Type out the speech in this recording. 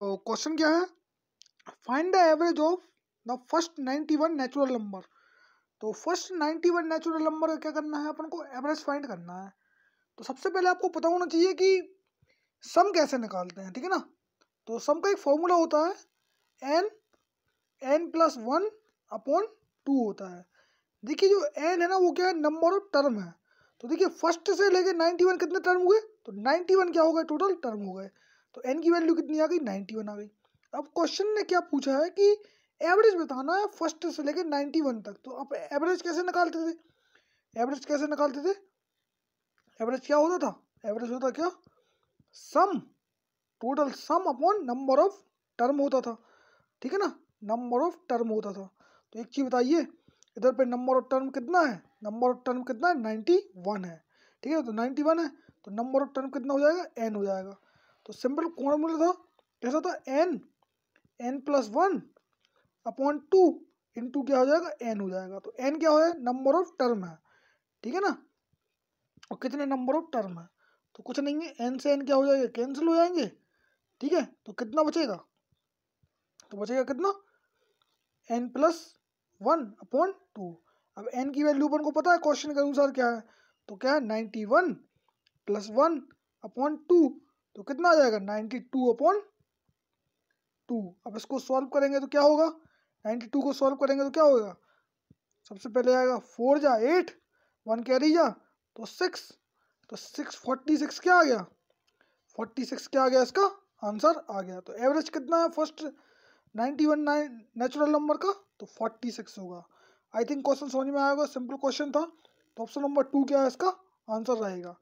तो क्वेश्चन क्या है find the average of the first ninety one natural number तो first ninety one natural number क्या करना है अपन को एवरेज फाइंड करना है तो सबसे पहले आपको पता होना चाहिए कि सम कैसे निकालते हैं ठीक है ना तो सम का एक फॉर्मूला होता है N N plus one upon two होता है देखिए जो एन है ना वो क्या है नंबर ऑफ टर्म है तो देखिए फर्स्ट से लेके नाइन्टी वन कितने टर्म हुए तो नाइन्टी वन क्या हो गए टोटल टर्म हो गए तो एन की वैल्यू कितनी आ गई नाइन्टी वन आ गई अब क्वेश्चन ने क्या पूछा है कि एवरेज बताना है फर्स्ट से लेकर नाइन्टी वन तक तो आप एवरेज कैसे निकालते थे एवरेज कैसे निकालते थे एवरेज क्या होता था एवरेज होता क्या sum total sum upon number of term होता था ठीक है ना नंबर ऑफ टर्म होता था तो एक चीज़ बताइए इधर पे नंबर ऑफ टर्म कितना है नंबर ऑफ टर्म कितना है नाइन्टी वन है ठीक है तो नाइन्टी वन है तो नंबर ऑफ टर्म कितना हो जाएगा एन हो जाएगा तो सिंपल कौन मूल्य था कैसा था N N plus one upon two into क्या हो जाएगा एन हो जाएगा तो एन क्या हो जाएगा नंबर ऑफ टर्म है ठीक है ना और कितने नंबर ऑफ टर्म है तो कुछ नहीं है एन से एन क्या हो जाएगा कैंसिल हो जाएंगे ठीक है तो कितना बचेगा तो बचेगा कितना N plus one upon two अब एन की वैल्यू अपन को पता है क्वेश्चन के अनुसार क्या है तो क्या है ninety one plus one upon two तो कितना आ जाएगा नाइन्टी टू अपॉन टू अब इसको सॉल्व करेंगे तो क्या होगा नाइनटी टू को सॉल्व करेंगे तो क्या होगा सबसे पहले आएगा फोर जा एट वन कैरी जा तो सिक्स तो सिक्स फोर्टी सिक्स क्या आ गया फोर्टी सिक्स क्या आ गया इसका आंसर आ गया तो एवरेज कितना है first ninety one nine natural number का तो फोर्टी सिक्स होगा आई थिंक क्वेश्चन समझ में आएगा सिंपल क्वेश्चन था तो ऑप्शन नंबर टू क्या है इसका आंसर रहेगा